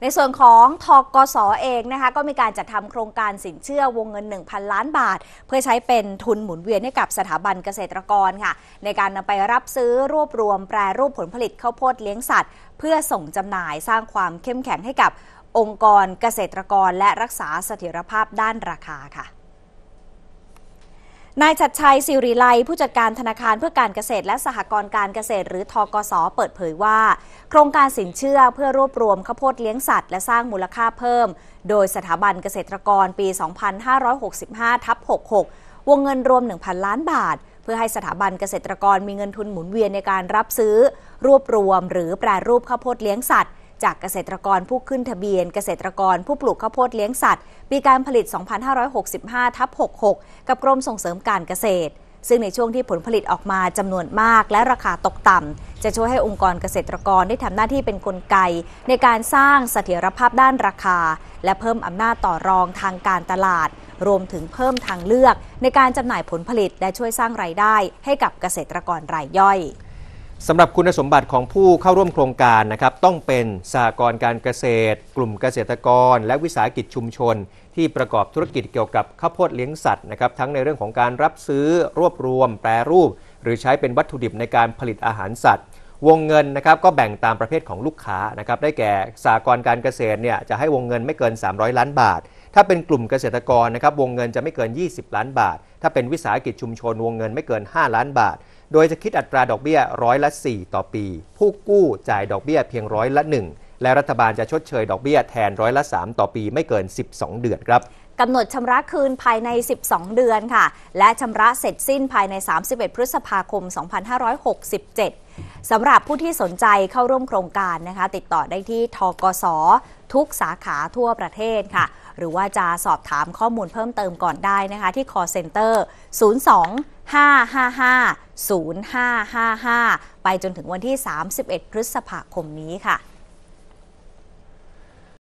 ในส่วนของทกสเองนะคะก็มีการจัดทำโครงการสินเชื่อวงเงิน 1,000 ล้านบาท เพื่อใช้เป็นทุนหมุนเวียนให้กับสถาบันเกษตรกรค่ะ ในการนำไปรับซื้อรวบรวมแปรรูปผลผลิตข้าวโพดเลี้ยงสัตว์ เพื่อส่งจำหน่ายสร้างความเข้มแข็งให้กับองค์กรเกษตรกรและรักษาเสถียรภาพด้านราคาค่ะนายชัดชัยสิริไลผู้จัดการธนาคารเพื่อการเกษตรและสหกรณ์การเกษตร หรือทกศเปิดเผยว่า โครงการสินเชื่อเพื่อรวบรวมข้าวโพดเลี้ยงสัตว์ และสร้างมูลค่าเพิ่ม โดยสถาบันเกษตรกรปี 2565ทับ66 วงเงินรวม 1,000 ล้านบาท เพื่อให้สถาบันเกษตรกรมีเงินทุนหมุนเวียนในการรับซื้อ รวบรวม หรือแปรรูปข้าวโพดเลี้ยงสัตว์จากเกษตรกรผู้ขึ้นทะเบียน เกษตรกรผู้ปลูกข้าวโพดเลี้ยงสัตว์ ปีการผลิต 2565 ทับ 66 กับกรมส่งเสริมการเกษตร ซึ่งในช่วงที่ผลผลิตออกมาจำนวนมากและราคาตกต่ำจะช่วยให้องค์กรเกษตรกรได้ทำหน้าที่เป็นนกลไก ในการสร้างเสถียรภาพด้านราคาและเพิ่มอำนาจต่อรองทางการตลาด รวมถึงเพิ่มทางเลือก ในการจำหน่ายผลผลิตและช่วยสร้างไรายได้ให้กับเกษตรกรรายย่อยสำหรับคุณสมบัติของผู้เข้าร่วมโครงการนะครับต้องเป็นสหกรณ์การเกษตร กลุ่มเกษตรกร และวิสาหกิจชุมชน ที่ประกอบธุรกิจเกี่ยวกับข้าวโพดเลี้ยงสัตว์นะครับทั้งในเรื่องของการรับซื้อรวบรวม แปรรูป หรือใช้เป็นวัตถุดิบในการผลิตอาหารสัตว์ วงเงินนะครับก็แบ่งตามประเภทของลูกค้านะครับได้แก่สหกรณ์การเกษตรเนี่ยจะให้วงเงินไม่เกิน 300 ล้านบาทถ้าเป็นกลุ่มเกษตรกรนะครับวงเงินจะไม่เกิน 20 ล้านบาท ถ้าเป็นวิสาหกิจชุมชนวงเงินไม่เกิน5ล้านบาท โดยจะคิดอัตราดอกเบี้ยร้อยละ 4 ต่อปี ผู้กู้จ่ายดอกเบี้ยเพียงร้อยละ 1 และรัฐบาลจะชดเชยดอกเบี้ยแทนร้อยละ 3 ต่อปีไม่เกิน 12 เดือนครับกำหนดชำระคืนภายใน 12 เดือนค่ะ และชำระเสร็จสิ้นภายใน 31 พฤษภาคม2567สำหรับผู้ที่สนใจเข้าร่วมโครงการนะคะ ติดต่อได้ที่ทกสทุกสาขาทั่วประเทศค่ะหรือว่าจะสอบถามข้อมูลเพิ่มเติมก่อนได้นะคะที่ call center 02 555 0555 ไปจนถึงวันที่ 31 พฤษภาคมนี้ค่ะ